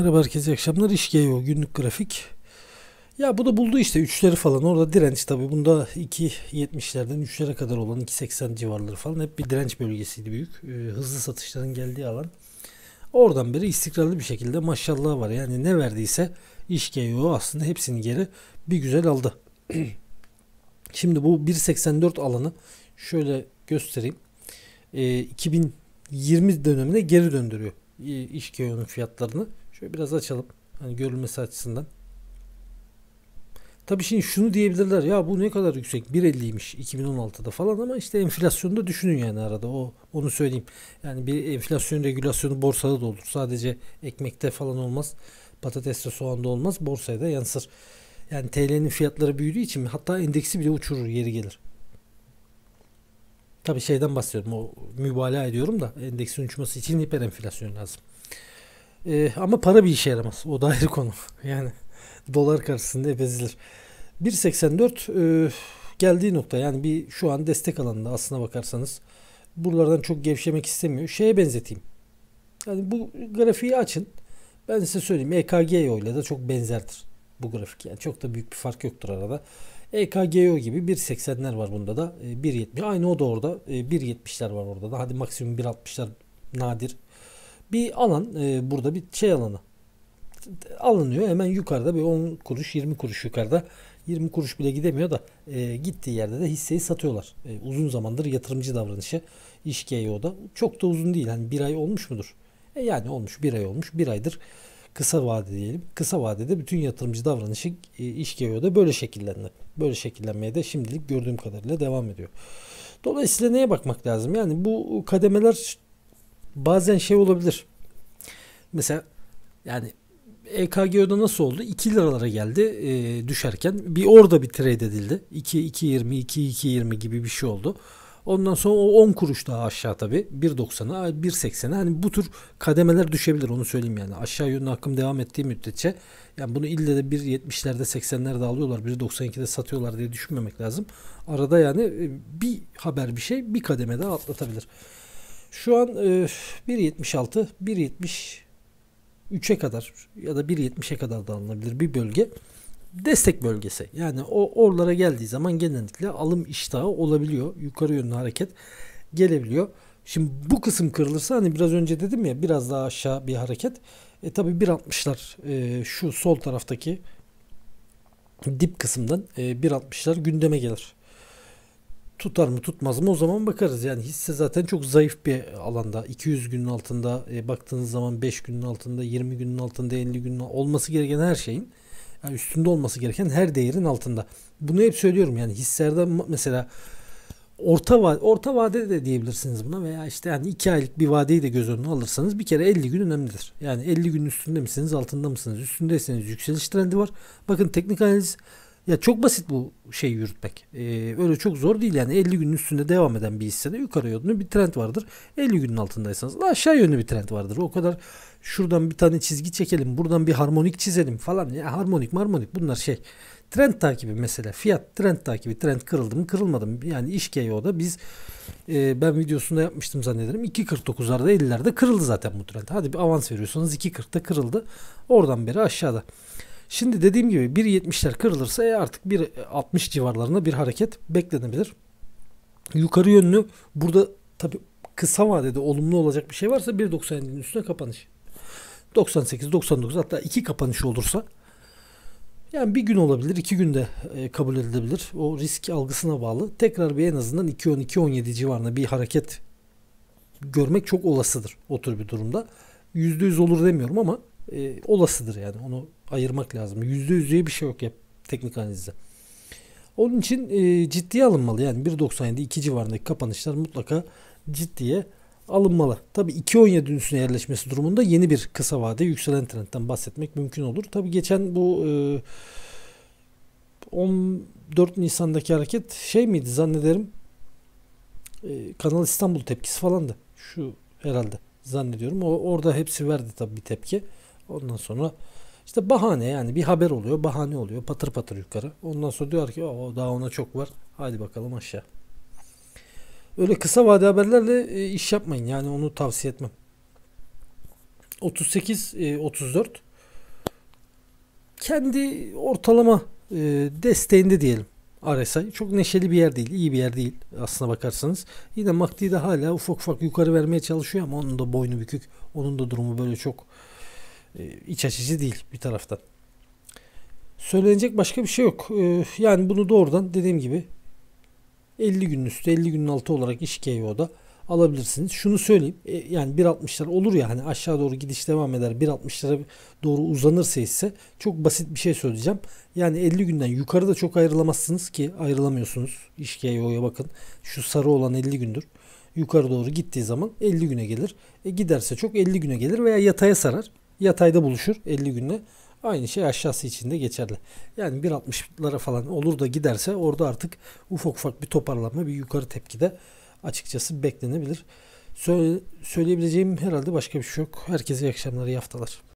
Merhaba herkese iyi akşamlar. o. günlük grafik. Ya bu da buldu işte 3'leri falan. Orada direnç tabi. Bunda 2.70'lerden 3'lere kadar olan 2.80 civarları falan hep bir direnç bölgesiydi büyük. Ee, hızlı satışların geldiği alan. Oradan beri istikrarlı bir şekilde maşallah var. Yani ne verdiyse İşgeo aslında hepsini geri bir güzel aldı. Şimdi bu 1.84 alanı şöyle göstereyim. E, ee, 2020 dönemine geri döndürüyor e, İşgeo'nun fiyatlarını. Şöyle biraz açalım. Hani görülmesi açısından. Tabii şimdi şunu diyebilirler ya bu ne kadar yüksek 1.50'ymiş 2016'da falan ama işte enflasyonu da düşünün yani arada o onu söyleyeyim. Yani bir enflasyon regülasyonu borsada da olur. Sadece ekmekte falan olmaz. Patateste soğanda olmaz. Borsaya da yansır. Yani TL'nin fiyatları büyüdüğü için hatta endeksi bile uçurur yeri gelir. Tabii şeyden bahsediyorum o mübalağa ediyorum da endeksin uçması için hiper enflasyon lazım. E, ama para bir işe yaramaz. O da ayrı konu. Yani dolar karşısında ebezilir. 1.84 e, geldiği nokta yani bir şu an destek alanında aslına bakarsanız buralardan çok gevşemek istemiyor. Şeye benzeteyim. Yani bu grafiği açın. Ben size söyleyeyim EKGO ile de çok benzerdir bu grafik. Yani çok da büyük bir fark yoktur arada. EKGO gibi 1.80'ler var bunda da. 1.70 e, aynı o da orada. 1.70'ler e, var orada da. Hadi maksimum 1.60'lar nadir bir alan e, burada bir şey alanı alınıyor. Hemen yukarıda bir 10 kuruş 20 kuruş yukarıda 20 kuruş bile gidemiyor da e, gittiği yerde de hisseyi satıyorlar. E, uzun zamandır yatırımcı davranışı iş GEO'da. Çok da uzun değil. Hani bir ay olmuş mudur? E, yani olmuş bir ay olmuş. Bir aydır kısa vade diyelim. Kısa vadede bütün yatırımcı davranışı e, iş GEO'da böyle şekillendi. Böyle şekillenmeye de şimdilik gördüğüm kadarıyla devam ediyor. Dolayısıyla neye bakmak lazım? Yani bu kademeler bazen şey olabilir. Mesela yani EKG'de nasıl oldu? 2 liralara geldi e, düşerken. Bir orada bir trade edildi. 2 2.20 2 2.20 gibi bir şey oldu. Ondan sonra o 10 kuruş daha aşağı tabii. 1.90'a 1.80'e hani bu tür kademeler düşebilir onu söyleyeyim yani. Aşağı yönlü akım devam ettiği müddetçe yani bunu ille de 1.70'lerde 80'lerde alıyorlar 1.92'de satıyorlar diye düşünmemek lazım. Arada yani e, bir haber bir şey bir kademe daha atlatabilir. Şu an e, 1.76, 1.73'e kadar ya da 1.70'e kadar da alınabilir bir bölge destek bölgesi. Yani o oralara geldiği zaman genellikle alım iştahı olabiliyor. Yukarı yönlü hareket gelebiliyor. Şimdi bu kısım kırılırsa hani biraz önce dedim ya biraz daha aşağı bir hareket. E tabi 1.60'lar e, şu sol taraftaki dip kısımdan e, 1.60'lar gündeme gelir tutar mı tutmaz mı o zaman bakarız. Yani hisse zaten çok zayıf bir alanda. 200 günün altında e, baktığınız zaman 5 günün altında, 20 günün altında, 50 günün olması gereken her şeyin yani üstünde olması gereken her değerin altında. Bunu hep söylüyorum yani hisselerde mesela orta vade, orta vade de diyebilirsiniz buna veya işte yani 2 aylık bir vadeyi de göz önüne alırsanız bir kere 50 gün önemlidir. Yani 50 gün üstünde misiniz, altında mısınız? Üstündeyseniz yükseliş trendi var. Bakın teknik analiz ya çok basit bu şeyi yürütmek. Ee, öyle çok zor değil yani 50 günün üstünde devam eden bir hissede yukarı yönlü bir trend vardır. 50 günün altındaysanız da aşağı yönlü bir trend vardır. O kadar şuradan bir tane çizgi çekelim, buradan bir harmonik çizelim falan. Ya harmonik, harmonik bunlar şey. Trend takibi mesela fiyat trend takibi trend kırıldı mı kırılmadı mı yani iş da biz e, ben videosunda yapmıştım zannederim 2.49'larda 50'lerde kırıldı zaten bu trend hadi bir avans veriyorsunuz. 2.40'da kırıldı oradan beri aşağıda Şimdi dediğim gibi 1.70'ler kırılırsa e artık 1.60 e, civarlarında bir hareket beklenebilir. Yukarı yönlü burada tabi kısa vadede olumlu olacak bir şey varsa 1.97'nin üstüne kapanış. 98-99 hatta iki kapanış olursa yani bir gün olabilir, iki günde e, kabul edilebilir. O risk algısına bağlı. Tekrar bir en azından 2.10-2.17 civarında bir hareket görmek çok olasıdır o tür bir durumda. %100 olur demiyorum ama e, olasıdır yani. Onu ayırmak lazım. Yüzde yüz bir şey yok ya teknik analizde. Onun için e, ciddiye alınmalı. Yani 1.97 2 civarındaki kapanışlar mutlaka ciddiye alınmalı. Tabi 2.17'nin üstüne yerleşmesi durumunda yeni bir kısa vade yükselen trendten bahsetmek mümkün olur. Tabi geçen bu e, 14 Nisan'daki hareket şey miydi zannederim e, Kanal İstanbul tepkisi falandı. Şu herhalde zannediyorum. O, orada hepsi verdi tabi bir tepki. Ondan sonra işte bahane yani bir haber oluyor bahane oluyor patır patır yukarı. Ondan sonra diyor ki o daha ona çok var hadi bakalım aşağı. Öyle kısa vade haberlerle e, iş yapmayın yani onu tavsiye etmem. 38 34 e, kendi ortalama e, desteğinde diyelim RSI. Çok neşeli bir yer değil. iyi bir yer değil aslına bakarsanız. Yine MACD de hala ufak ufak yukarı vermeye çalışıyor ama onun da boynu bükük. Onun da durumu böyle çok e, iç açıcı değil bir taraftan. Söylenecek başka bir şey yok. E, yani bunu doğrudan dediğim gibi 50 günün üstü 50 günün altı olarak iş KVO'da alabilirsiniz. Şunu söyleyeyim e, yani 1.60'lar olur ya hani aşağı doğru gidiş devam eder 1.60'lara doğru uzanırsa ise çok basit bir şey söyleyeceğim. Yani 50 günden yukarıda çok ayrılamazsınız ki ayrılamıyorsunuz. İş KVO'ya bakın şu sarı olan 50 gündür yukarı doğru gittiği zaman 50 güne gelir. E giderse çok 50 güne gelir veya yataya sarar yatayda buluşur 50 günde. Aynı şey aşağısı için de geçerli. Yani 1.60'lara falan olur da giderse orada artık ufak ufak bir toparlanma, bir yukarı tepkide açıkçası beklenebilir. Söyle, söyleyebileceğim herhalde başka bir şey yok. Herkese iyi akşamlar, iyi haftalar.